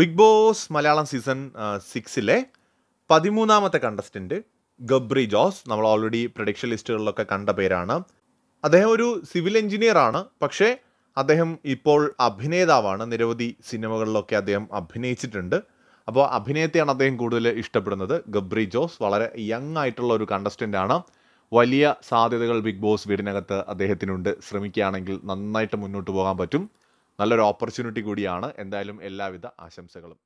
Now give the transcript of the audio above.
big Boss Malayalam season സിക്സിലെ പതിമൂന്നാമത്തെ contestant Gabri Jose നമ്മൾ ഓൾറെഡി പ്രൊഡിക്ഷൻ ലിസ്റ്റുകളിലൊക്കെ കണ്ട പേരാണ് അദ്ദേഹം ഒരു സിവിൽ എഞ്ചിനീയർ ആണ് പക്ഷേ അദ്ദേഹം ഇപ്പോൾ അഭിനേതാവാണ് നിരവധി സിനിമകളിലൊക്കെ അദ്ദേഹം അഭിനയിച്ചിട്ടുണ്ട് അപ്പോൾ അഭിനയത്തെയാണ് അദ്ദേഹം കൂടുതൽ ഇഷ്ടപ്പെടുന്നത് ഗബ്രി ജോസ് വളരെ യങ് ആയിട്ടുള്ള ഒരു കണ്ടസ്റ്റൻ്റ് ആണ് വലിയ സാധ്യതകൾ ബിഗ് ബോസ് വീടിനകത്ത് അദ്ദേഹത്തിനുണ്ട് ശ്രമിക്കുകയാണെങ്കിൽ നന്നായിട്ട് മുന്നോട്ട് പോകാൻ പറ്റും നല്ലൊരു ഓപ്പർച്യൂണിറ്റി കൂടിയാണ് എന്തായാലും എല്ലാവിധ ആശംസകളും